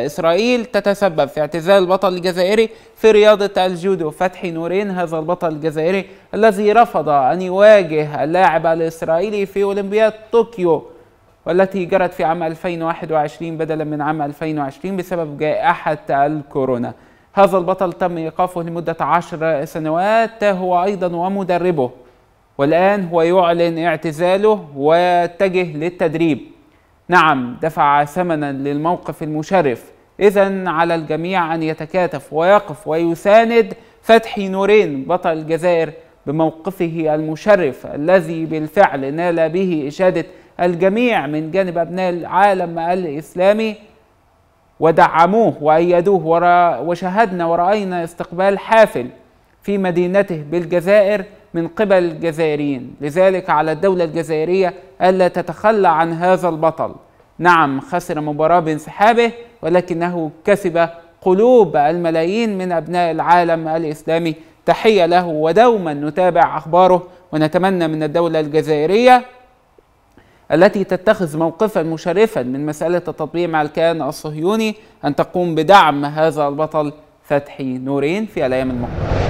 إسرائيل تتسبب في اعتزال البطل الجزائري في رياضة الجودو فتحي نورين هذا البطل الجزائري الذي رفض أن يواجه اللاعب الإسرائيلي في أولمبياد طوكيو والتي جرت في عام 2021 بدلا من عام 2020 بسبب جائحة الكورونا هذا البطل تم إيقافه لمدة عشر سنوات هو أيضا ومدربه والآن هو يعلن اعتزاله واتجه للتدريب نعم دفع ثمنا للموقف المشرف إذا على الجميع أن يتكاتف ويقف ويساند فتحي نورين بطل الجزائر بموقفه المشرف الذي بالفعل نال به إشادة الجميع من جانب أبناء العالم الإسلامي ودعموه وأيدوه ورا وشاهدنا ورأينا استقبال حافل في مدينته بالجزائر من قبل الجزائريين لذلك على الدولة الجزائرية ألا تتخلى عن هذا البطل نعم خسر مباراة بانسحابه ولكنه كسب قلوب الملايين من أبناء العالم الإسلامي تحية له ودوما نتابع أخباره ونتمنى من الدولة الجزائرية التي تتخذ موقفا مشرفا من مسألة التطبيع مع الكيان الصهيوني أن تقوم بدعم هذا البطل فتحي نورين في الأيام المقبلة